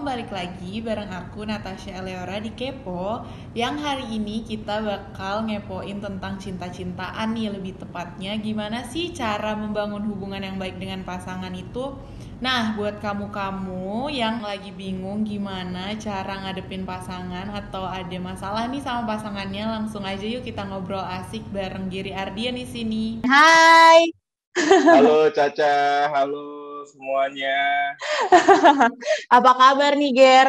balik lagi bareng aku Natasha Eleora di Kepo Yang hari ini kita bakal ngepoin tentang cinta-cintaan nih lebih tepatnya Gimana sih cara membangun hubungan yang baik dengan pasangan itu Nah, buat kamu-kamu yang lagi bingung gimana cara ngadepin pasangan atau ada masalah nih sama pasangannya, langsung aja yuk kita ngobrol asik bareng Giri Ardian di sini. Hai. Halo Caca, halo semuanya. Apa kabar nih, Ger?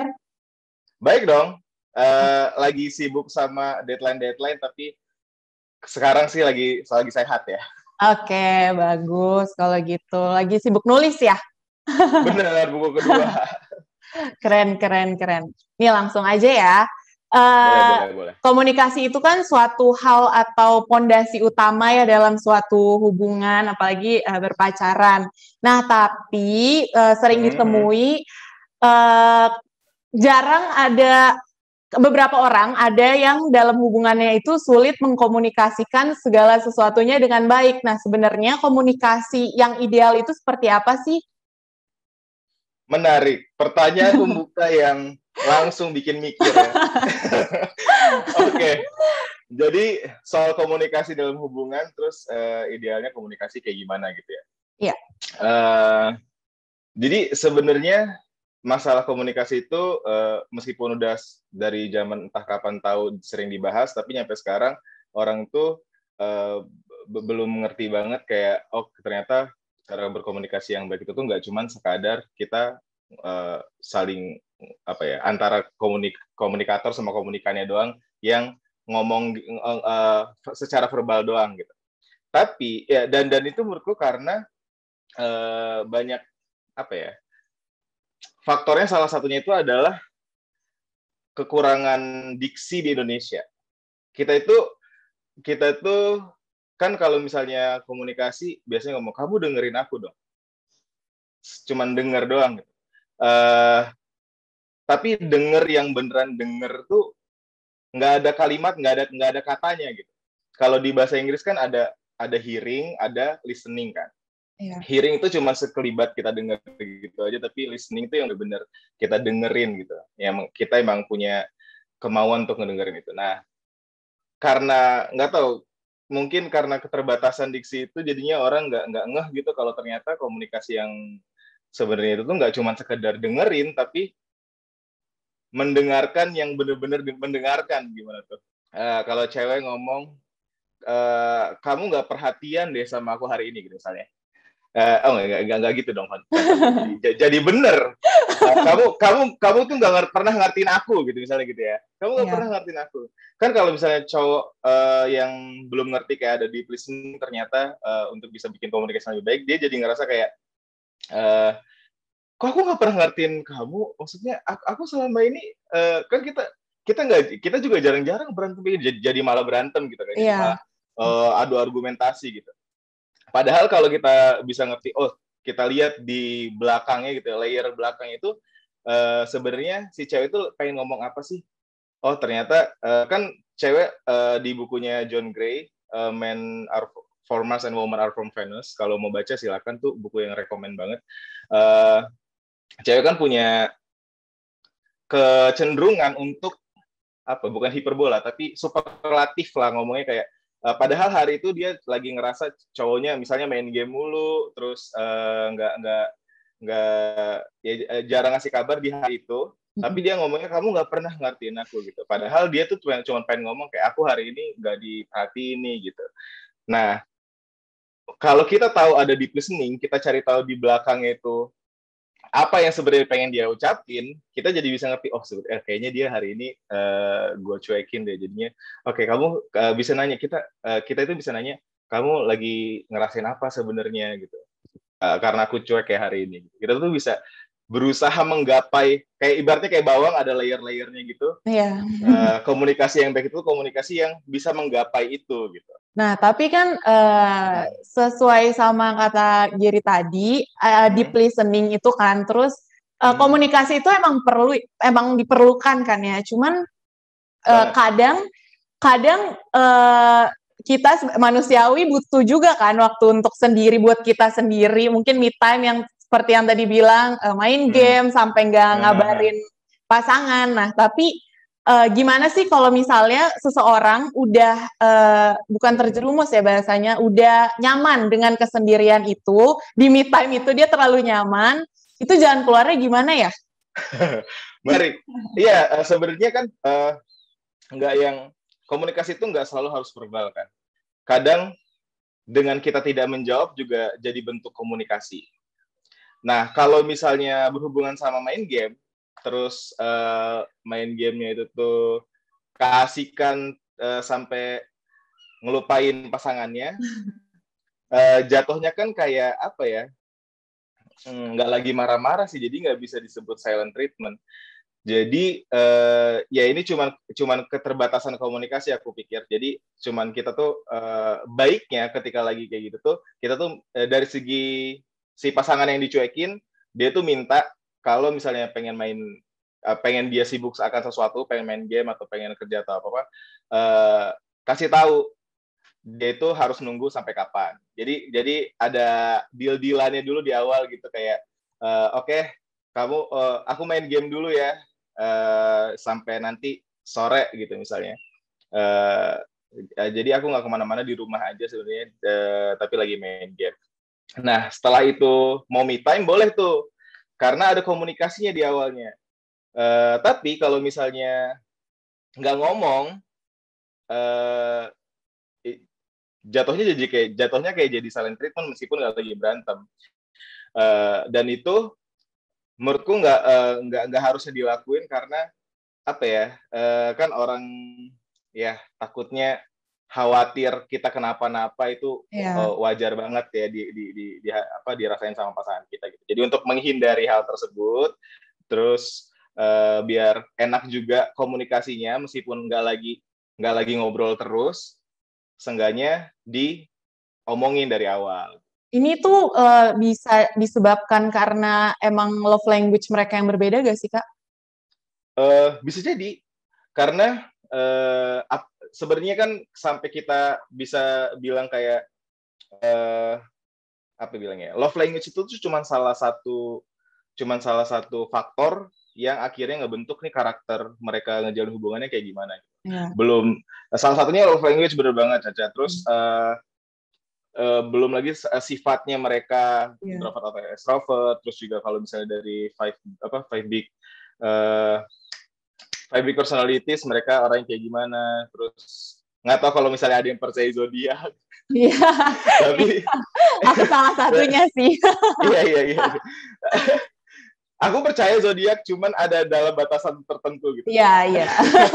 Baik dong. Uh, lagi sibuk sama deadline-deadline tapi sekarang sih lagi lagi sehat ya. Oke, okay, bagus kalau gitu. Lagi sibuk nulis ya? Bener, buku kedua. keren, keren, keren. ini langsung aja ya. Uh, boleh, boleh, boleh. Komunikasi itu kan suatu hal atau pondasi utama ya dalam suatu hubungan, apalagi uh, berpacaran. Nah, tapi uh, sering hmm. ditemui uh, jarang ada beberapa orang ada yang dalam hubungannya itu sulit mengkomunikasikan segala sesuatunya dengan baik. Nah, sebenarnya komunikasi yang ideal itu seperti apa sih? menarik. Pertanyaan pembuka yang langsung bikin mikir ya. Oke. Okay. Jadi soal komunikasi dalam hubungan, terus uh, idealnya komunikasi kayak gimana gitu ya? Iya. Yeah. Uh, jadi sebenarnya masalah komunikasi itu uh, meskipun udah dari zaman entah kapan tahu sering dibahas, tapi nyampe sekarang orang tuh uh, belum mengerti banget kayak oh ternyata cara berkomunikasi yang baik itu tuh nggak cuman sekadar kita uh, saling apa ya antara komunik komunikator sama komunikannya doang yang ngomong uh, uh, secara verbal doang gitu. Tapi ya dan dan itu menurutku karena uh, banyak apa ya faktornya salah satunya itu adalah kekurangan diksi di Indonesia. Kita itu kita itu kan kalau misalnya komunikasi biasanya ngomong kamu dengerin aku dong cuman denger doang gitu. Uh, tapi denger yang beneran denger tuh nggak ada kalimat nggak ada nggak ada katanya gitu kalau di bahasa Inggris kan ada ada hearing ada listening kan yeah. hearing itu cuma sekelibat kita denger gitu aja tapi listening itu yang bener kita dengerin gitu ya kita emang punya kemauan untuk ngedengerin itu nah karena nggak tahu mungkin karena keterbatasan diksi itu jadinya orang nggak nggak ngeh gitu kalau ternyata komunikasi yang sebenarnya itu tuh nggak cuma sekedar dengerin tapi mendengarkan yang benar-benar mendengarkan gimana tuh uh, kalau cewek ngomong uh, kamu nggak perhatian deh sama aku hari ini gitu misalnya Eh, oh enggak, enggak, enggak gitu dong, Han. Gitu. jadi, jadi bener. Eh, kamu kamu kamu tuh enggak pernah ngertiin aku gitu misalnya gitu ya. Kamu enggak yeah. pernah ngertiin aku. Kan kalau misalnya cowok uh, yang belum ngerti kayak ada di listening ternyata uh, untuk bisa bikin komunikasi lebih baik, dia jadi ngerasa kayak uh, kok aku nggak pernah ngertiin kamu. Maksudnya aku, aku selama ini uh, kan kita kita nggak kita juga jarang-jarang berantem gitu. jadi, jadi malah berantem gitu kayak Yeah. uh, adu argumentasi gitu Padahal kalau kita bisa ngerti, oh kita lihat di belakangnya gitu, layer belakang itu uh, sebenarnya si cewek itu pengen ngomong apa sih? Oh ternyata uh, kan cewek uh, di bukunya John Gray, uh, Men Are For Mars and Women Are From Venus. Kalau mau baca silakan tuh buku yang rekomend banget. Uh, cewek kan punya kecenderungan untuk apa bukan hiperbola tapi superlatif lah ngomongnya kayak Eh, padahal hari itu dia lagi ngerasa cowoknya misalnya main game mulu, terus eh, nggak uh, nggak nggak ya, eh, jarang ngasih kabar di hari itu. Tapi dia ngomongnya kamu nggak pernah ngertiin aku gitu. Padahal dia tuh cuma cuma pengen ngomong kayak aku hari ini nggak diperhatiin ini gitu. Nah kalau kita tahu ada deep listening, kita cari tahu di belakang itu apa yang sebenarnya pengen dia ucapin, kita jadi bisa ngerti, oh sebenernya, eh, kayaknya dia hari ini uh, eh, gue cuekin deh, jadinya, oke okay, kamu uh, bisa nanya, kita uh, kita itu bisa nanya, kamu lagi ngerasain apa sebenarnya gitu, uh, karena aku cuek ya hari ini. Kita tuh bisa berusaha menggapai kayak ibaratnya kayak bawang ada layer-layernya gitu. Iya. Uh, komunikasi yang baik itu komunikasi yang bisa menggapai itu gitu. Nah, tapi kan uh, sesuai sama kata Giri tadi, uh, deep hmm. listening itu kan terus uh, komunikasi itu emang perlu emang diperlukan kan ya. Cuman uh, kadang kadang uh, kita manusiawi butuh juga kan waktu untuk sendiri buat kita sendiri mungkin me time yang seperti yang tadi bilang uh, main hmm. game sampai nggak hmm. ngabarin pasangan. Nah, tapi uh, gimana sih kalau misalnya seseorang udah uh, bukan terjerumus ya bahasanya, udah nyaman dengan kesendirian itu, di me time itu dia terlalu nyaman, itu jalan keluarnya gimana ya? Mari, Iya, sebenarnya kan uh, nggak yang komunikasi itu nggak selalu harus verbal kan. Kadang dengan kita tidak menjawab juga jadi bentuk komunikasi. Nah, kalau misalnya berhubungan sama main game, terus uh, main gamenya itu tuh kasihkan uh, eh, sampai ngelupain pasangannya, uh, jatuhnya kan kayak apa ya? Hmm, nggak hmm, lagi marah-marah sih, jadi nggak bisa disebut silent treatment. Jadi uh, ya ini cuman cuman keterbatasan komunikasi aku pikir. Jadi cuman kita tuh uh, baiknya ketika lagi kayak gitu tuh kita tuh uh, dari segi si pasangan yang dicuekin dia tuh minta kalau misalnya pengen main eh, pengen dia sibuk akan sesuatu pengen main game atau pengen kerja atau apa apa uh, kasih tahu dia itu harus nunggu sampai kapan jadi jadi ada deal dealannya dulu di awal gitu kayak uh, oke okay, kamu uh, aku main game dulu ya uh, sampai nanti sore gitu misalnya uh, jadi aku nggak kemana-mana di rumah aja sebenarnya uh, tapi lagi main game Nah, setelah itu mau me time boleh tuh. Karena ada komunikasinya di awalnya. Uh, tapi kalau misalnya nggak ngomong, uh, jatuhnya jadi kayak jatuhnya kayak jadi silent treatment meskipun nggak lagi berantem. Uh, dan itu menurutku nggak nggak uh, nggak harusnya dilakuin karena apa ya uh, kan orang ya takutnya khawatir kita kenapa-napa itu yeah. Iya. uh, wajar banget ya di, di, di, di apa dirasain sama pasangan kita gitu. Jadi untuk menghindari hal tersebut, terus uh, biar enak juga komunikasinya meskipun nggak lagi nggak lagi ngobrol terus, seenggaknya diomongin dari awal. Ini tuh uh, bisa disebabkan karena emang love language mereka yang berbeda gak sih kak? Uh, bisa jadi karena uh, sebenarnya kan sampai kita bisa bilang kayak uh, apa bilangnya ya, love language itu tuh cuma salah satu cuman salah satu faktor yang akhirnya ngebentuk nih karakter mereka ngejalan hubungannya kayak gimana ya. belum salah satunya love language bener banget caca terus hmm. uh, uh, belum lagi uh, sifatnya mereka yeah. introvert atau extrovert terus juga kalau misalnya dari five apa five big uh, Fabric personalities mereka orang kayak gimana terus nggak tahu kalau misalnya ada yang percaya zodiak iya tapi aku salah satunya sih iya iya iya aku percaya zodiak cuman ada dalam batasan tertentu gitu iya iya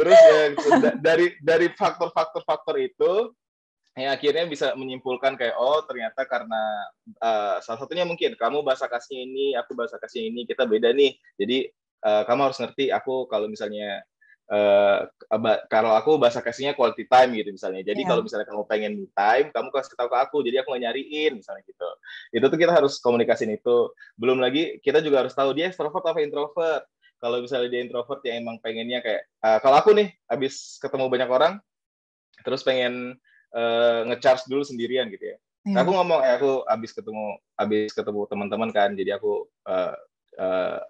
terus ya, dari dari faktor-faktor faktor itu yang akhirnya bisa menyimpulkan kayak oh ternyata karena uh, salah satunya mungkin kamu bahasa kasih ini aku bahasa kasih ini kita beda nih jadi uh, kamu harus ngerti aku kalau misalnya Uh, kalau aku bahasa kasihnya quality time gitu misalnya. Jadi yeah. kalau misalnya kamu pengen me time, kamu kasih tahu ke aku. Jadi aku nggak nyariin misalnya gitu. Itu tuh kita harus komunikasiin itu. Belum lagi kita juga harus tahu dia extrovert apa introvert. Kalau misalnya dia introvert yang emang pengennya kayak uh, kalau aku nih habis ketemu banyak orang terus pengen uh, ngecharge dulu sendirian gitu ya. Nah, Aku ngomong eh aku habis ketemu habis ketemu teman-teman kan. Jadi aku uh, uh,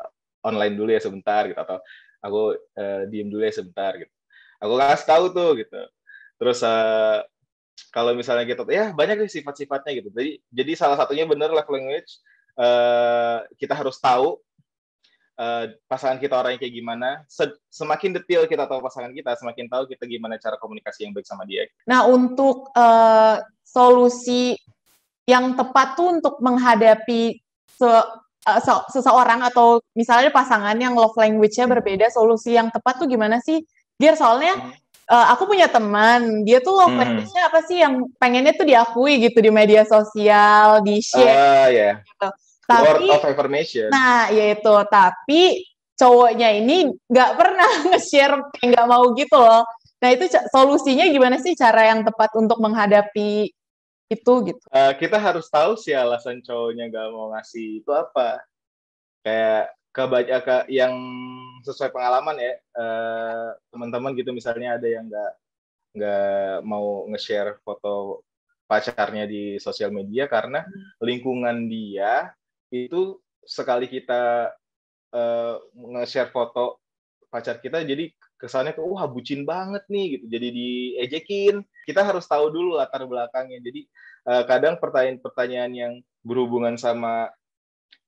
online dulu ya sebentar gitu atau aku uh, diem dulu ya sebentar gitu aku kasih tahu tuh gitu terus uh, kalau misalnya gitu, ya banyak sih sifat-sifatnya gitu jadi jadi salah satunya bener love language uh, kita harus tahu Uh, pasangan kita orangnya kayak gimana. Semakin detail kita tahu pasangan kita, semakin tahu kita gimana cara komunikasi yang baik sama dia. Nah, untuk uh, solusi yang tepat tuh untuk menghadapi Eh, seseorang atau misalnya pasangan yang love language-nya hmm. berbeda, solusi yang tepat tuh gimana sih? Dia soalnya uh, aku punya teman, dia tuh love hmm. language-nya apa sih yang pengennya tuh diakui gitu di media sosial, di share. Uh, yeah. Iya. gitu. Tapi Word of information. Nah, yaitu tapi cowoknya ini nggak pernah nge-share nggak mau gitu loh. Nah, itu solusinya gimana sih cara yang tepat untuk menghadapi itu gitu. Uh, kita harus tahu sih alasan cowoknya gak mau ngasih itu apa. Kayak kebaca ke yang sesuai pengalaman ya uh, teman-teman gitu misalnya ada yang nggak nggak mau nge-share foto pacarnya di sosial media karena hmm. lingkungan dia itu sekali kita uh, nge-share foto pacar kita jadi kesannya ke wah bucin banget nih gitu jadi diejekin kita harus tahu dulu latar belakangnya jadi uh, kadang pertanyaan-pertanyaan yang berhubungan sama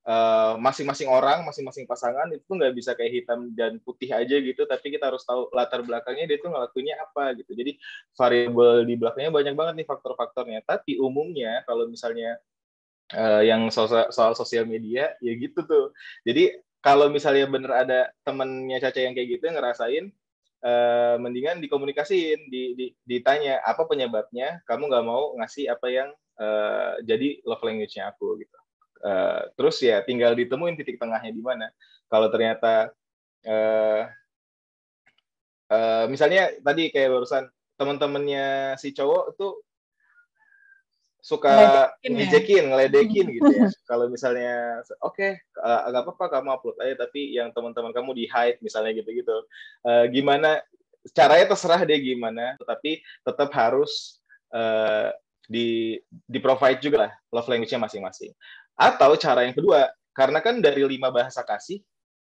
masing eh, masing-masing orang masing-masing pasangan itu nggak bisa kayak hitam dan putih aja gitu tapi kita harus tahu latar belakangnya dia itu ngelakuinnya apa gitu jadi variabel di belakangnya banyak banget nih faktor-faktornya tapi umumnya kalau misalnya uh, yang soal, soal sosial media ya gitu tuh jadi kalau misalnya bener ada temennya Caca yang kayak gitu yang ngerasain e, mendingan dikomunikasiin, di, di, ditanya apa penyebabnya kamu nggak mau ngasih apa yang e, jadi love language-nya aku gitu. E, terus ya tinggal ditemuin titik tengahnya di mana. Kalau ternyata e, e, misalnya tadi kayak barusan teman-temannya si cowok itu suka ngejekin, ya? ngeledekin gitu ya. Kalau misalnya oke, okay, uh, eh, agak apa-apa kamu upload aja tapi yang teman-teman kamu di hide misalnya gitu-gitu. Uh, gimana caranya terserah deh gimana, tapi tetap harus uh, di di provide juga lah love language-nya masing-masing. Atau cara yang kedua, karena kan dari lima bahasa kasih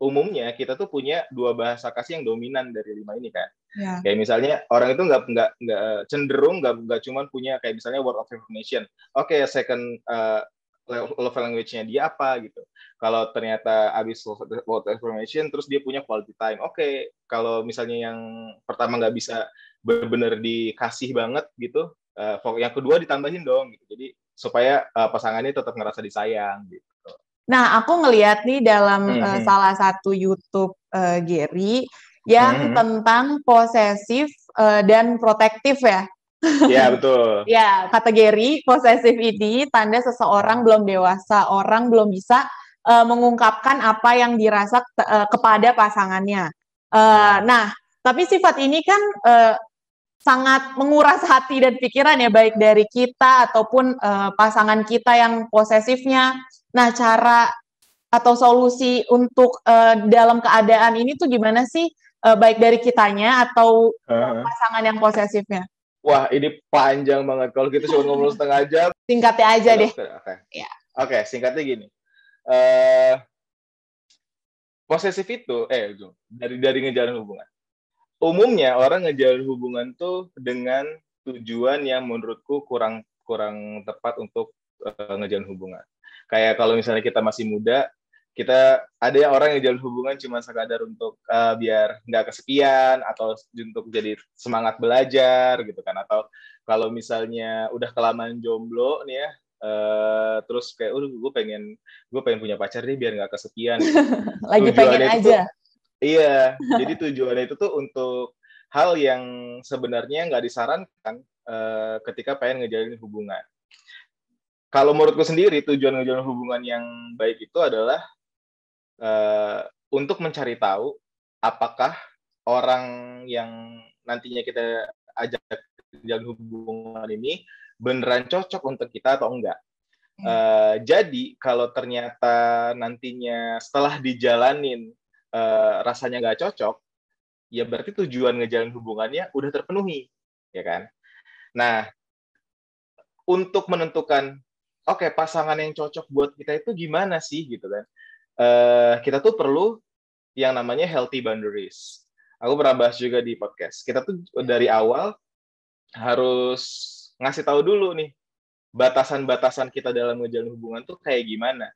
umumnya kita tuh punya dua bahasa kasih yang dominan dari lima ini kan. Ya. Kayak misalnya orang itu nggak nggak nggak cenderung nggak nggak cuman punya kayak misalnya word of information. Oke, okay, second uh, eh, level language-nya dia apa gitu. Kalau ternyata habis word of information terus dia punya quality time. Oke, okay. kalau misalnya yang pertama nggak bisa benar-benar dikasih banget gitu, uh, yang kedua ditambahin dong gitu. Jadi supaya uh, pasangannya tetap ngerasa disayang gitu. Nah, aku ngeliat nih dalam hmm. uh, salah satu YouTube uh, Gary yang hmm. hmm, hmm. tentang posesif uh, dan protektif ya. Iya, betul. ya, Gary, posesif ini tanda seseorang belum dewasa, orang belum bisa uh, mengungkapkan apa yang dirasa uh, kepada pasangannya. Uh, nah, tapi sifat ini kan uh, sangat menguras hati dan pikiran ya baik dari kita ataupun uh, pasangan kita yang posesifnya Nah, cara atau solusi untuk uh, dalam keadaan ini tuh gimana sih uh, baik dari kitanya atau uh pasangan yang posesifnya? Wah, ini panjang banget. Kalau kita gitu cuma ngobrol setengah jam. Singkatnya aja deh. Oke, okay. ya. okay, singkatnya gini. Uh, posesif itu, eh, dari dari ngejalan hubungan. Umumnya orang ngejalan hubungan tuh dengan tujuan yang menurutku kurang kurang tepat untuk uh, ngejalan hubungan kayak kalau misalnya kita masih muda kita ada yang orang yang jalin hubungan cuma sekadar untuk uh, biar nggak kesepian atau untuk jadi semangat belajar gitu kan atau kalau misalnya udah kelamaan jomblo nih ya uh, terus kayak udah gue pengen gue pengen punya pacar deh biar nggak kesepian lagi tujuannya pengen aja iya jadi tujuannya itu tuh untuk hal yang sebenarnya nggak disarankan uh, ketika pengen ngejalin hubungan kalau menurutku sendiri tujuan tujuan hubungan yang baik itu adalah uh, untuk mencari tahu apakah orang yang nantinya kita ajak jalan hubungan ini beneran cocok untuk kita atau enggak. Hmm. Uh, jadi kalau ternyata nantinya setelah dijalanin uh, rasanya nggak cocok, ya berarti tujuan ngejalan hubungannya udah terpenuhi, ya kan? Nah, untuk menentukan oke okay, pasangan yang cocok buat kita itu gimana sih gitu kan uh, kita tuh perlu yang namanya healthy boundaries aku pernah bahas juga di podcast kita tuh dari awal harus ngasih tahu dulu nih batasan-batasan kita dalam menjalin hubungan tuh kayak gimana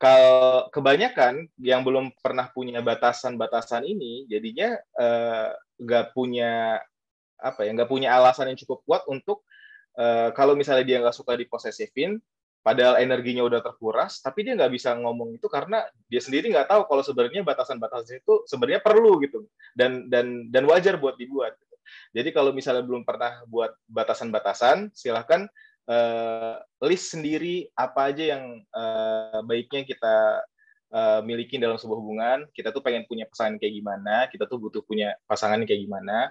kalau kebanyakan yang belum pernah punya batasan-batasan ini jadinya eh, nggak eh, uh, punya apa ya nggak punya alasan yang cukup kuat untuk Eh, kalau misalnya dia nggak suka diposesifin, padahal energinya udah terkuras, tapi dia nggak bisa ngomong itu karena dia sendiri nggak tahu kalau sebenarnya batasan-batasan itu sebenarnya perlu gitu dan dan dan wajar buat dibuat. Gitu. Jadi kalau misalnya belum pernah buat batasan-batasan, silahkan uh, list sendiri apa aja yang uh, baiknya kita uh, miliki dalam sebuah hubungan. Kita tuh pengen punya pasangan kayak gimana, kita tuh butuh punya pasangan kayak gimana,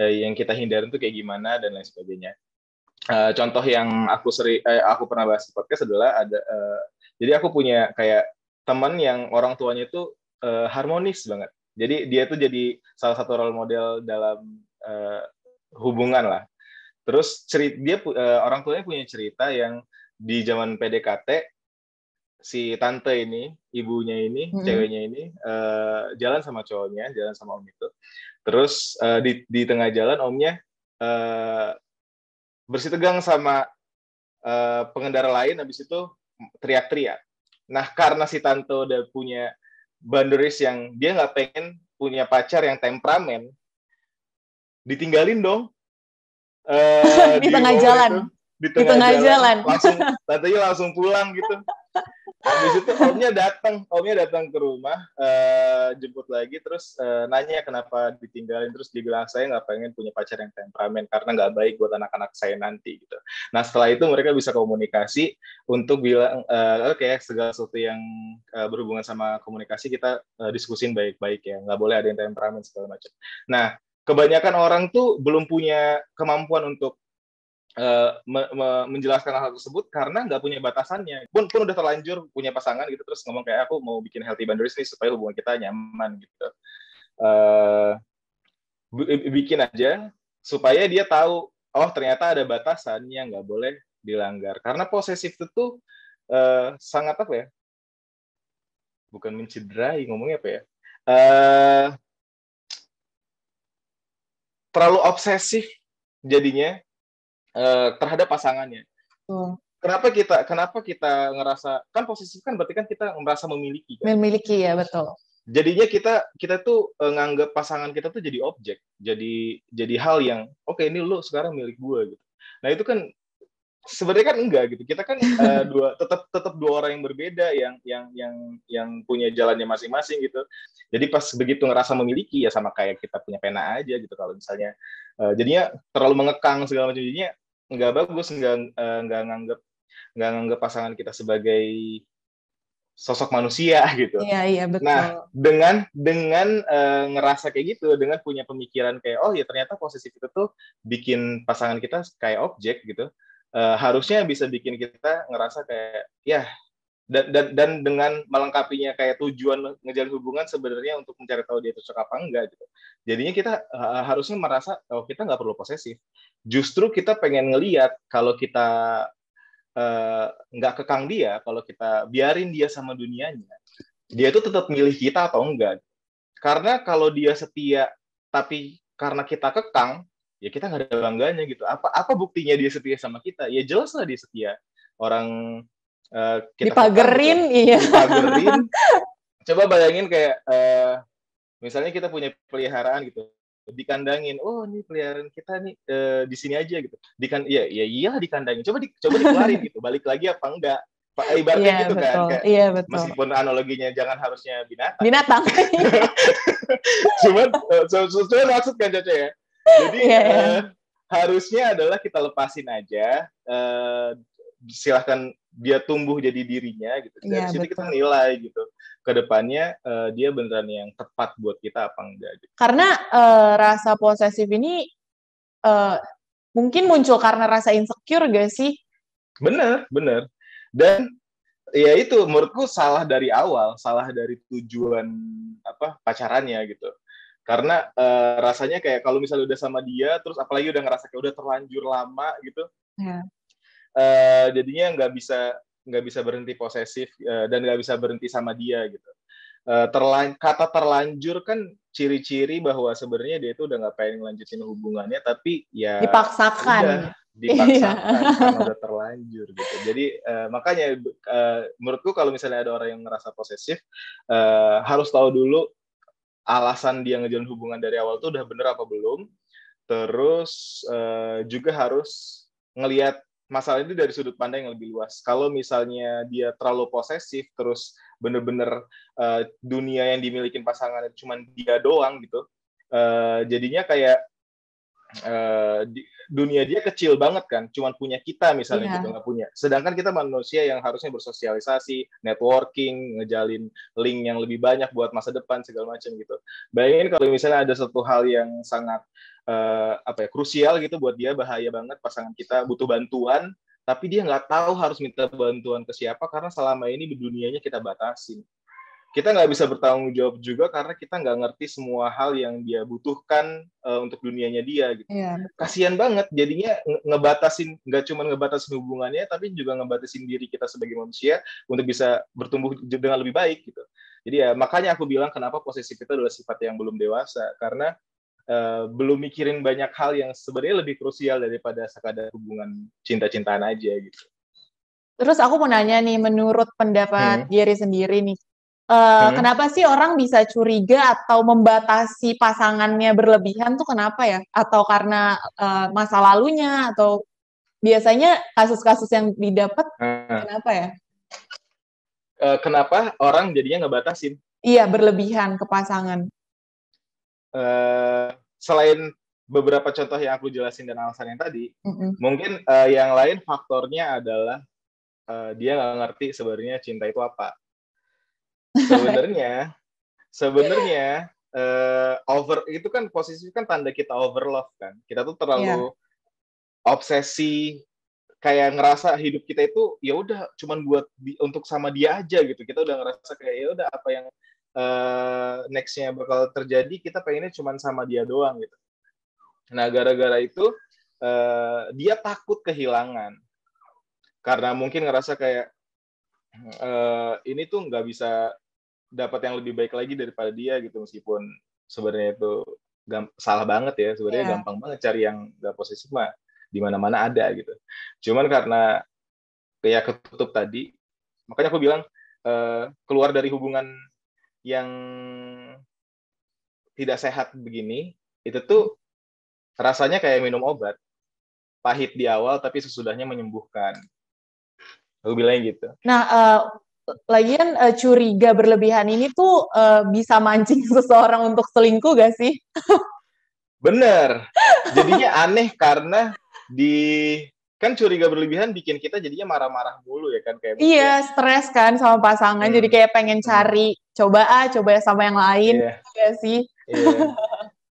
uh, yang kita hindarin tuh kayak gimana dan lain sebagainya. Eh, contoh yang aku seri eh, aku pernah bahas di podcast adalah ada uh, jadi aku punya kayak teman yang orang tuanya itu uh, harmonis banget jadi dia tuh jadi salah satu role model dalam uh, hubungan lah terus cerita dia uh, orang tuanya punya cerita yang di zaman PDKT si tante ini ibunya ini hmm. ceweknya ini uh, jalan sama cowoknya jalan sama om itu terus uh, di di tengah jalan omnya uh, bersih tegang sama uh, pengendara lain habis itu teriak-teriak nah karena si Tanto udah punya boundaries yang dia nggak pengen punya pacar yang temperamen ditinggalin dong uh, di, di tengah jalan itu, di tengah, di tengah jalan, jalan. langsung tantenya langsung pulang gitu habis itu omnya datang omnya datang ke rumah uh, jemput lagi terus uh, nanya kenapa ditinggalin terus dibilang saya nggak pengen punya pacar yang temperamen karena nggak baik buat anak-anak saya nanti gitu nah setelah itu mereka bisa komunikasi untuk bilang uh, oke okay, segala sesuatu yang uh, berhubungan sama komunikasi kita uh, diskusin baik-baik ya nggak boleh ada yang temperamen segala macam nah kebanyakan orang tuh belum punya kemampuan untuk Eh, me, me, menjelaskan hal tersebut karena nggak punya batasannya pun pun udah terlanjur punya pasangan gitu terus ngomong kayak aku mau bikin healthy boundaries nih supaya hubungan kita nyaman gitu uh, bikin aja supaya dia tahu oh ternyata ada batasan yang nggak boleh dilanggar karena posesif itu tuh uh, sangat apa ya bukan mencederai ngomongnya apa ya uh, terlalu obsesif jadinya uh, terhadap pasangannya. Hmm. Kenapa kita kenapa kita ngerasa kan posesif kan berarti kan kita merasa memiliki kan? Memiliki ya betul. Jadinya kita kita tuh uh, eh, nganggap pasangan kita tuh jadi objek, jadi jadi hal yang oke okay, ini lo sekarang milik gue gitu. Nah itu kan sebenarnya kan enggak gitu kita kan uh, dua tetap tetap dua orang yang berbeda yang yang yang yang punya jalannya masing-masing gitu jadi pas begitu ngerasa memiliki ya sama kayak kita punya pena aja gitu kalau misalnya uh, jadinya terlalu mengekang segala macam jadinya nggak bagus nggak eh, nggak nganggap nggak nganggap pasangan kita sebagai sosok manusia gitu. Iya iya betul. Nah dengan dengan uh, ngerasa kayak gitu, dengan punya pemikiran kayak oh ya ternyata posisi kita tuh bikin pasangan kita kayak objek gitu. Uh, harusnya bisa bikin kita ngerasa kayak ya dan dan dan dengan melengkapinya kayak tujuan ngejalin hubungan sebenarnya untuk mencari tahu dia cocok apa enggak gitu. Jadinya kita uh, harusnya merasa oh kita nggak perlu posesif. Justru kita pengen ngeliat kalau kita uh, nggak kekang dia, kalau kita biarin dia sama dunianya, dia itu tetap milih kita atau enggak. Karena kalau dia setia tapi karena kita kekang, ya kita nggak ada bangganya gitu. Apa apa buktinya dia setia sama kita? Ya jelas lah dia setia. Orang Eh, kita dipagerin kata, iya dipagerin coba bayangin kayak uh, misalnya kita punya peliharaan gitu dikandangin oh ini peliharaan kita nih uh, di sini aja gitu dikan iya iya iyalah dikandangin coba di, coba dikeluarin gitu balik lagi apa enggak ibaratnya yeah, gitu kan, betul. kan kayak, iya, betul. meskipun analoginya jangan harusnya binatang binatang cuman cuman maksud kan Caca ya jadi yeah, yeah. Uh, harusnya adalah kita lepasin aja uh, silahkan dia tumbuh jadi dirinya gitu dari ya, situ betul. kita nilai gitu kedepannya uh, dia beneran yang tepat buat kita apa enggak gitu. karena uh, rasa posesif ini uh, mungkin muncul karena rasa insecure gak sih bener bener dan ya itu menurutku salah dari awal salah dari tujuan apa pacarannya gitu karena uh, rasanya kayak kalau misalnya udah sama dia terus apalagi udah ngerasa kayak udah terlanjur lama gitu iya. Eh, jadinya nggak bisa nggak bisa berhenti posesif uh, dan nggak bisa berhenti sama dia gitu uh, terlan kata terlanjur kan ciri-ciri bahwa sebenarnya dia itu udah nggak pengen lanjutin hubungannya tapi ya dipaksakan udah, dipaksakan iya. karena udah terlanjur gitu jadi uh, makanya uh, menurutku kalau misalnya ada orang yang ngerasa posesif uh, harus tahu dulu alasan dia ngejalan hubungan dari awal tuh udah bener apa belum terus uh, juga harus ngelihat masalah ini dari sudut pandang yang lebih luas. Kalau misalnya dia terlalu posesif, terus bener-bener uh, dunia yang dimiliki pasangan itu cuma dia doang gitu, uh, jadinya kayak Uh, di, dunia dia kecil banget kan, cuma punya kita misalnya yeah. gitu nggak punya. Sedangkan kita manusia yang harusnya bersosialisasi, networking, ngejalin link yang lebih banyak buat masa depan segala macam gitu. Bayangin kalau misalnya ada satu hal yang sangat uh, apa ya krusial gitu buat dia bahaya banget pasangan kita butuh bantuan tapi dia nggak tahu harus minta bantuan ke siapa karena selama ini dunianya kita batasi kita nggak bisa bertanggung jawab juga karena kita nggak ngerti semua hal yang dia butuhkan uh, untuk dunianya dia gitu. Yeah. Iya, kasian banget jadinya ngebatasin nggak cuma ngebatasin hubungannya tapi juga ngebatasin diri kita sebagai manusia untuk bisa bertumbuh dengan lebih baik gitu. Jadi ya makanya aku bilang kenapa posisi kita adalah sifat yang belum dewasa karena Eh, belum mikirin banyak hal yang sebenarnya lebih krusial daripada sekadar hubungan cinta-cintaan aja gitu. Terus aku mau nanya nih, menurut pendapat hmm. diri sendiri nih, uh, hmm. kenapa sih orang bisa curiga atau membatasi pasangannya berlebihan tuh kenapa ya? Atau karena uh, masa lalunya atau biasanya kasus-kasus yang didapat hmm. kenapa ya? kenapa orang jadinya ngebatasin? Iya berlebihan ke pasangan. Eh, selain beberapa contoh yang aku jelasin dan alasan yang tadi, mm-hmm. mungkin uh, yang lain faktornya adalah uh, dia nggak ngerti sebenarnya cinta itu apa. Sebenarnya, sebenarnya uh, over itu kan posisi kan tanda kita overlove kan. Kita tuh terlalu yeah. obsesi kayak ngerasa hidup kita itu ya udah cuman buat untuk sama dia aja gitu. Kita udah ngerasa kayak ya udah apa yang Eh, nextnya bakal terjadi kita pengennya cuma sama dia doang gitu nah gara-gara itu uh, dia takut kehilangan karena mungkin ngerasa kayak uh, ini tuh nggak bisa dapat yang lebih baik lagi daripada dia gitu meskipun sebenarnya itu salah banget ya sebenarnya yeah. gampang banget cari yang nggak posesif mah di mana-mana ada gitu cuman karena kayak ketutup tadi makanya aku bilang uh, keluar dari hubungan yang tidak sehat begini itu tuh rasanya kayak minum obat pahit di awal tapi sesudahnya menyembuhkan aku bilang gitu nah uh, lagian uh, curiga berlebihan ini tuh uh, bisa mancing seseorang untuk selingkuh gak sih bener jadinya aneh karena di kan curiga berlebihan bikin kita jadinya marah-marah dulu ya kan kayak iya mungkin. stres kan sama pasangan hmm. jadi kayak pengen hmm. cari coba ah coba sama yang lain yeah. ya iya sih yeah.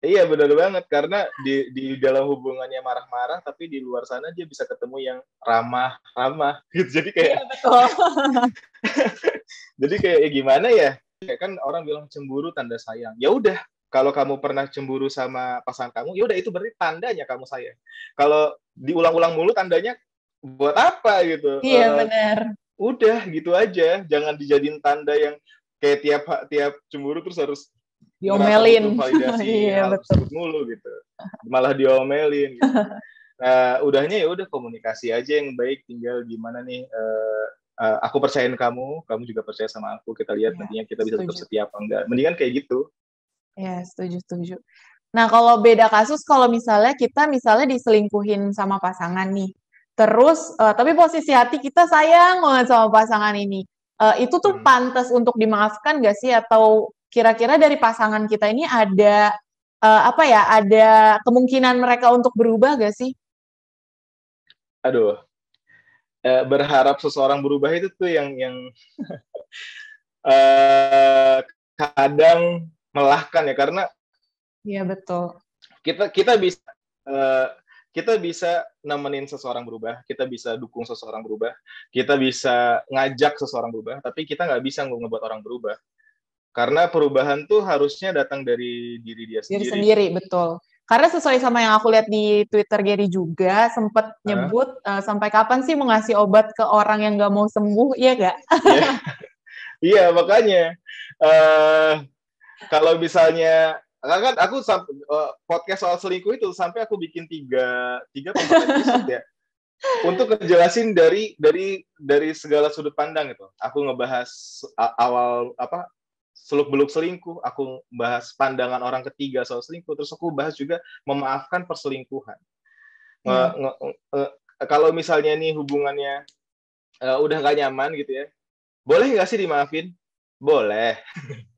iya benar banget karena di di dalam hubungannya marah-marah tapi di luar sana dia bisa ketemu yang ramah-ramah gitu jadi kayak iya, betul. jadi kayak ya gimana ya kayak kan orang bilang cemburu tanda sayang ya udah kalau kamu pernah cemburu sama pasangan kamu, ya udah itu berarti tandanya kamu sayang. Kalau diulang-ulang mulu tandanya buat apa gitu? Iya uh, benar. Udah gitu aja, jangan dijadiin tanda yang kayak tiap tiap cemburu terus harus diomelin, validasi, iya, harus betul. mulu gitu, malah diomelin. Gitu. Nah, udahnya ya udah komunikasi aja yang baik, tinggal gimana nih uh, uh, aku percayain kamu, kamu juga percaya sama aku. Kita lihat ya, nantinya kita bisa tetap setia apa enggak. Mendingan kayak gitu. Ya, setuju, setuju. Nah, kalau beda kasus, kalau misalnya kita misalnya diselingkuhin sama pasangan nih, terus uh, tapi posisi hati kita sayang banget sama pasangan ini, uh, itu tuh hmm. pantas untuk dimaafkan gak sih? Atau kira-kira dari pasangan kita ini ada uh, apa ya? Ada kemungkinan mereka untuk berubah gak sih? Aduh, eh, berharap seseorang berubah itu tuh yang yang uh, kadang melahkan ya karena Iya betul. Kita kita bisa uh, kita bisa nemenin seseorang berubah, kita bisa dukung seseorang berubah, kita bisa ngajak seseorang berubah, tapi kita nggak bisa ngebuat orang berubah. Karena perubahan tuh harusnya datang dari diri dia sendiri. Diri sendiri, betul. Karena sesuai sama yang aku lihat di Twitter Gary juga sempat nyebut uh, sampai kapan sih mau ngasih obat ke orang yang nggak mau sembuh, iya gak? Iya, yeah. yeah, makanya. Uh, kalau misalnya kan kan aku eh, podcast soal selingkuh itu sampai aku bikin tiga tiga episode ya untuk ngejelasin dari dari dari segala sudut pandang itu aku ngebahas awal apa seluk beluk selingkuh aku bahas pandangan orang ketiga soal selingkuh terus aku bahas juga memaafkan perselingkuhan hmm. uh, nge, uh, kalau misalnya nih hubungannya uh, udah gak nyaman gitu ya boleh nggak sih dimaafin boleh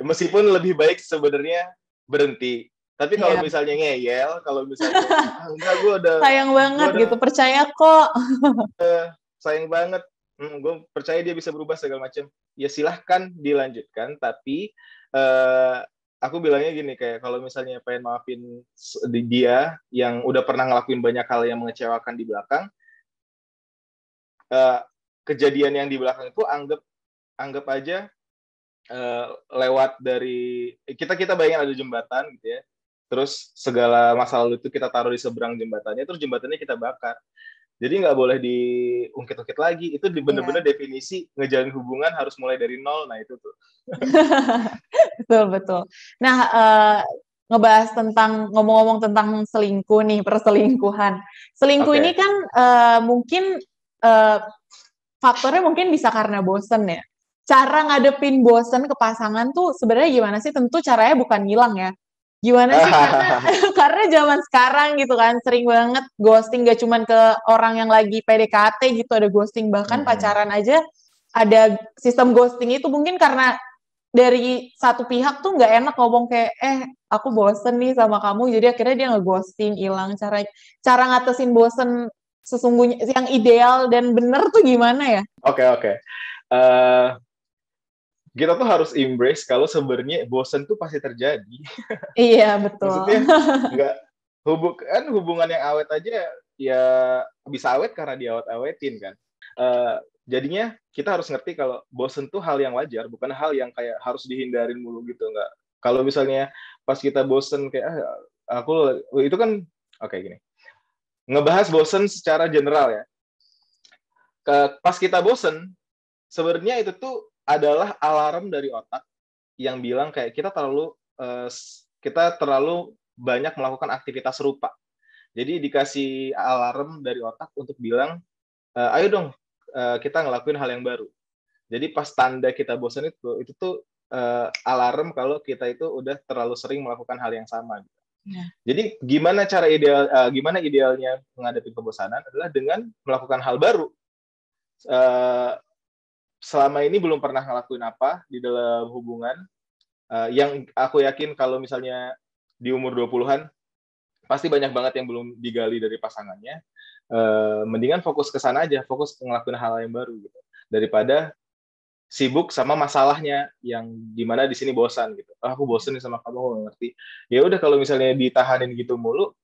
Meskipun lebih baik sebenarnya berhenti. Tapi kalau yeah. misalnya ngeyel, kalau misalnya ah, enggak gue udah sayang banget udah, gitu, percaya kok. uh, sayang banget. Hmm, gue percaya dia bisa berubah segala macam. Ya silahkan dilanjutkan, tapi uh, aku bilangnya gini kayak kalau misalnya pengen maafin dia yang udah pernah ngelakuin banyak hal yang mengecewakan di belakang uh, kejadian yang di belakang itu anggap anggap aja Eh, lewat dari eh, kita kita bayangin ada jembatan gitu ya terus segala masalah itu kita taruh di seberang jembatannya terus jembatannya kita bakar jadi nggak boleh diungkit-ungkit lagi itu iya. bener-bener yeah. definisi ngejalin hubungan harus mulai dari nol nah itu tuh betul betul nah uh, ngebahas tentang ngomong-ngomong tentang selingkuh nih perselingkuhan selingkuh okay. ini kan uh, mungkin uh, faktornya mungkin bisa karena bosen ya cara ngadepin bosen ke pasangan tuh sebenarnya gimana sih? Tentu caranya bukan ngilang ya. Gimana sih? karena, karena zaman sekarang gitu kan sering banget ghosting gak cuman ke orang yang lagi PDKT gitu ada ghosting bahkan hmm. pacaran aja ada sistem ghosting itu mungkin karena dari satu pihak tuh nggak enak ngomong kayak eh aku bosen nih sama kamu jadi akhirnya dia ngeghosting hilang cara cara ngatasin bosen sesungguhnya yang ideal dan bener tuh gimana ya? Oke okay, oke. Okay. Uh, eh, kita tuh harus embrace kalau sebenarnya bosen tuh pasti terjadi. Iya betul. Maksudnya nggak hubungan hubungan yang awet aja ya bisa awet karena diawet-awetin kan. Uh, jadinya kita harus ngerti kalau bosen tuh hal yang wajar, bukan hal yang kayak harus dihindarin mulu gitu nggak. Kalau misalnya pas kita bosen kayak ah, aku itu kan oke okay, gini. Ngebahas bosen secara general ya. Ke, pas kita bosen sebenarnya itu tuh adalah alarm dari otak yang bilang kayak kita terlalu eh, kita terlalu banyak melakukan aktivitas serupa. Jadi dikasih alarm dari otak untuk bilang, eh, ayo dong eh, kita ngelakuin hal yang baru. Jadi pas tanda kita bosan itu, itu tuh alarm kalau kita itu udah terlalu sering melakukan hal yang sama. Ya. Jadi gimana cara ideal, gimana idealnya menghadapi kebosanan adalah dengan melakukan hal baru selama ini belum pernah ngelakuin apa di dalam hubungan uh, yang aku yakin kalau misalnya di umur 20-an pasti banyak banget yang belum digali dari pasangannya. Uh, mendingan fokus ke sana aja, fokus ngelakuin hal yang baru gitu. Daripada sibuk sama masalahnya yang dimana di sini bosan gitu. Oh, aku bosan sama kamu, aku gak ngerti. Ya udah kalau misalnya ditahanin gitu mulu,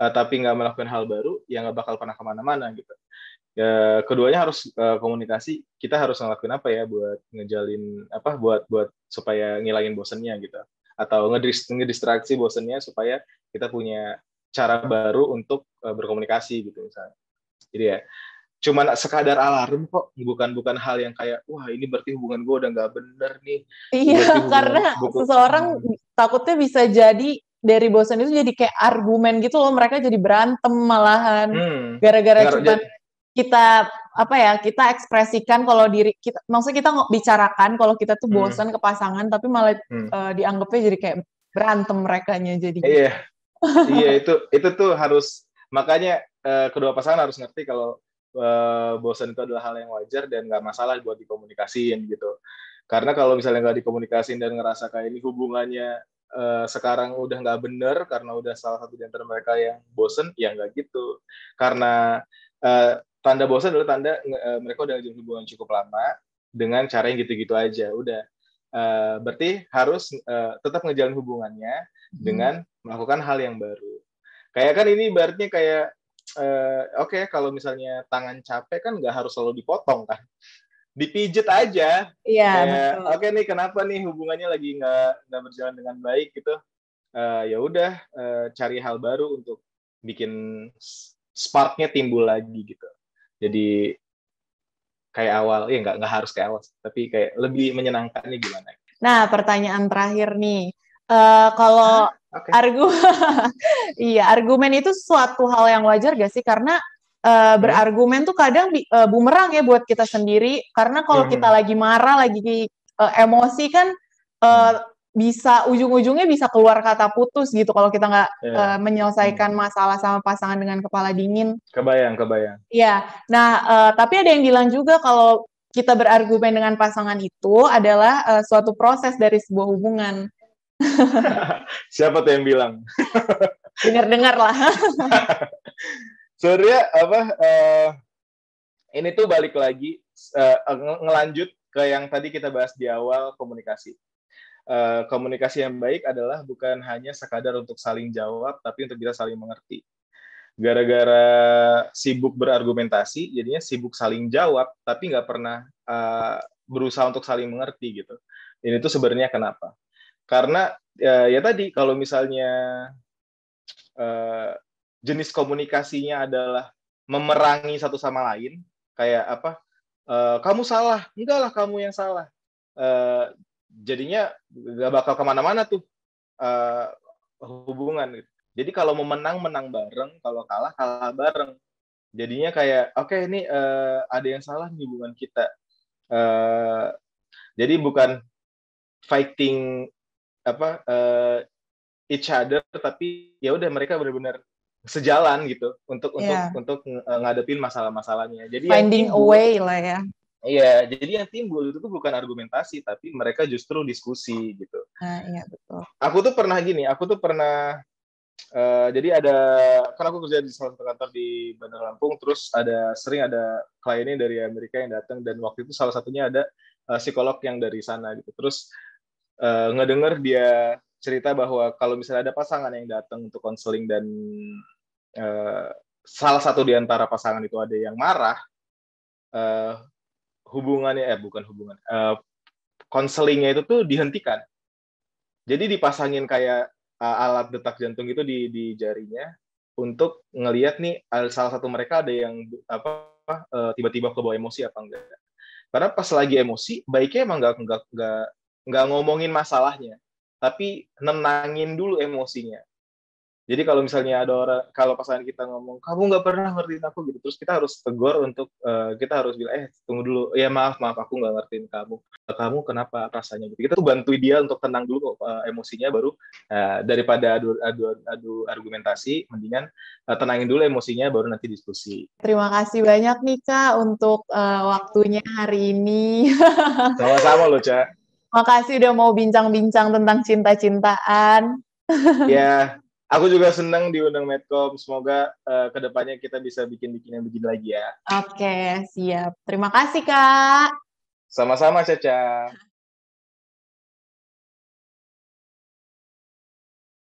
uh, tapi nggak melakukan hal baru, ya nggak bakal pernah kemana-mana gitu ya, keduanya harus uh, komunikasi kita harus ngelakuin apa ya buat ngejalin apa buat buat supaya ngilangin bosennya gitu atau ngedistraksi bosennya supaya kita punya cara baru untuk uh, berkomunikasi gitu misalnya jadi ya cuman sekadar alarm kok bukan bukan hal yang kayak wah ini berarti hubungan gue udah nggak bener nih iya karena buku. seseorang hmm. takutnya bisa jadi dari bosan itu jadi kayak argumen gitu loh mereka jadi berantem malahan hmm. gara-gara hmm. Gara cuman kita apa ya kita ekspresikan kalau diri kita maksudnya kita bicarakan kalau kita tuh bosan hmm. ke pasangan tapi malah hmm. uh, dianggapnya jadi kayak berantem mereka nya jadi iya iya itu itu tuh harus makanya uh, kedua pasangan harus ngerti kalau uh, eh, bosan itu adalah hal yang wajar dan nggak masalah buat dikomunikasiin gitu karena kalau misalnya nggak dikomunikasiin dan ngerasa kayak ini hubungannya uh, sekarang udah nggak bener karena udah salah satu di antara mereka yang bosen ya nggak gitu karena uh, tanda bosan adalah tanda uh, mereka udah jadi hubungan cukup lama dengan cara yang gitu-gitu aja udah uh, berarti harus uh, tetap ngejalan hubungannya hmm. dengan melakukan hal yang baru kayak kan ini ibaratnya kayak uh, oke okay, kalau misalnya tangan capek kan nggak harus selalu dipotong kan dipijet aja iya oke okay nih kenapa nih hubungannya lagi nggak nggak berjalan dengan baik gitu uh, ya udah uh, cari hal baru untuk bikin sparknya timbul lagi gitu jadi kayak awal ya nggak nggak harus kayak awal tapi kayak lebih menyenangkannya gimana nah pertanyaan terakhir nih uh, kalau ah, okay. argu iya argumen itu suatu hal yang wajar gak sih karena Uh, berargumen tuh kadang uh, bumerang ya buat kita sendiri karena kalau hmm. kita lagi marah lagi uh, emosi kan uh, bisa ujung-ujungnya bisa keluar kata putus gitu kalau kita nggak yeah. Iya. uh, menyelesaikan hmm. masalah sama pasangan dengan kepala dingin. Kebayang, kebayang. Iya. Nah, uh, tapi ada yang bilang juga kalau kita berargumen dengan pasangan itu adalah uh, suatu proses dari sebuah hubungan. Siapa tuh yang bilang? Dengar-dengar lah. Surya, apa? Uh, ini tuh balik lagi uh, ngelanjut ke yang tadi kita bahas di awal komunikasi Eh, komunikasi yang baik adalah bukan hanya sekadar untuk saling jawab, tapi untuk kita saling mengerti. Gara-gara sibuk berargumentasi, jadinya sibuk saling jawab, tapi nggak pernah uh, berusaha untuk saling mengerti gitu. Ini tuh sebenarnya kenapa? Karena uh, ya tadi kalau misalnya uh, jenis komunikasinya adalah memerangi satu sama lain, kayak apa? Uh, kamu salah, enggak lah kamu yang salah. Uh, jadinya nggak bakal kemana-mana tuh uh, hubungan gitu. Jadi kalau mau menang menang bareng, kalau kalah kalah bareng. Jadinya kayak oke okay, ini uh, ada yang salah nih hubungan kita. Uh, jadi bukan fighting apa uh, each other, tapi ya udah mereka benar-benar sejalan gitu untuk yeah. untuk iya. untuk ngadepin masalah-masalahnya. Jadi ya finding ya, a way lah ya. Iya, jadi yang timbul itu tuh bukan argumentasi, tapi mereka justru diskusi gitu. Nah, iya betul. Aku tuh pernah gini, aku tuh pernah uh, jadi ada kan aku kerja di salah satu kantor di Bandar Lampung, terus ada sering ada kliennya dari Amerika yang datang dan waktu itu salah satunya ada uh, psikolog yang dari sana gitu. Terus uh, ngedenger dia cerita bahwa kalau misalnya ada pasangan yang datang untuk konseling dan uh, salah satu di antara pasangan itu ada yang marah, uh, hubungannya eh bukan hubungan eh, konselingnya uh, itu tuh dihentikan. Jadi dipasangin kayak uh, alat detak jantung itu di di jarinya untuk ngelihat nih eh, salah satu mereka ada yang apa uh, tiba-tiba kebawa emosi apa enggak. Karena pas lagi emosi baiknya emang nggak nggak nggak nggak ngomongin masalahnya, tapi nenangin dulu emosinya. Jadi kalau misalnya ada orang, kalau pasangan kita ngomong, kamu nggak pernah ngertiin aku gitu, terus kita harus tegur untuk uh, kita harus bilang, eh tunggu dulu, ya maaf maaf aku nggak ngertiin kamu, eh, kamu kenapa rasanya gitu. Kita tuh bantu dia untuk tenang dulu uh, emosinya, baru uh, daripada adu, adu adu argumentasi, mendingan uh, tenangin dulu emosinya, baru nanti diskusi. Terima kasih banyak nih kak untuk uh, waktunya hari ini. Sama-sama loh cak. Makasih udah mau bincang-bincang tentang cinta-cintaan. ya, aku juga senang diundang Medcom. Semoga uh, eh, kedepannya kita bisa bikin-bikin yang begini lagi ya. Oke, siap. Terima kasih, Kak. Sama-sama, Caca.